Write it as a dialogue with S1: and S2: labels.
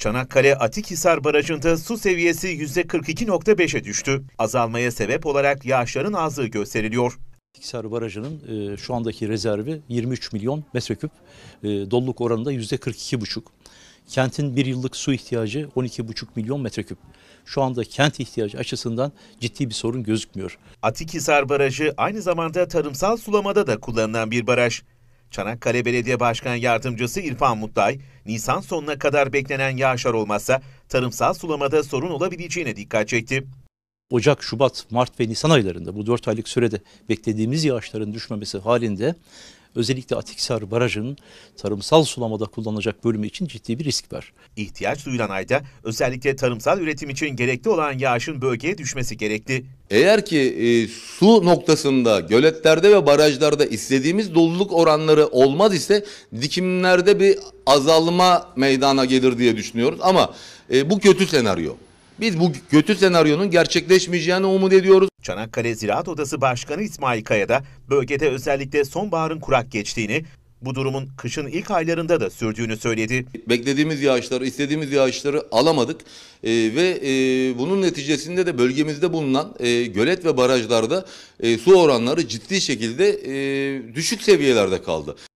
S1: Çanakkale Atikhisar Barajı'nda su seviyesi %42.5'e düştü. Azalmaya sebep olarak yağışların azlığı gösteriliyor. Atikhisar Barajı'nın e, şu andaki
S2: rezervi 23 milyon metreküp, e, doluluk oranında %42,5. Kentin bir yıllık su ihtiyacı 12,5 milyon metreküp. Şu anda kent ihtiyacı açısından ciddi bir sorun gözükmüyor.
S1: Atikhisar Barajı aynı zamanda tarımsal sulamada da kullanılan bir baraj. Çanakkale Belediye Başkan Yardımcısı İrfan Mutlay, Nisan sonuna kadar beklenen yağışlar olmazsa tarımsal sulamada sorun olabileceğine dikkat çekti. Ocak,
S2: Şubat, Mart ve Nisan aylarında bu 4 aylık sürede beklediğimiz yağışların düşmemesi halinde özellikle Atikhisar Barajı'nın tarımsal sulamada kullanılacak bölümü için ciddi bir risk var.
S1: İhtiyaç duyulan ayda özellikle tarımsal üretim için gerekli olan yağışın bölgeye düşmesi gerekli.
S3: Eğer ki e, su noktasında göletlerde ve barajlarda istediğimiz doluluk oranları olmaz ise dikimlerde bir azalma meydana gelir diye düşünüyoruz ama e, bu kötü senaryo. Biz bu kötü senaryonun gerçekleşmeyeceğini
S1: umut ediyoruz. Çanakkale Ziraat Odası Başkanı İsmail Kaya da bölgede özellikle sonbaharın
S3: kurak geçtiğini, bu durumun kışın ilk aylarında da sürdüğünü söyledi. Beklediğimiz yağışları, istediğimiz yağışları alamadık e, ve e, bunun neticesinde de bölgemizde bulunan e, gölet ve barajlarda e, su oranları ciddi şekilde e, düşük seviyelerde kaldı.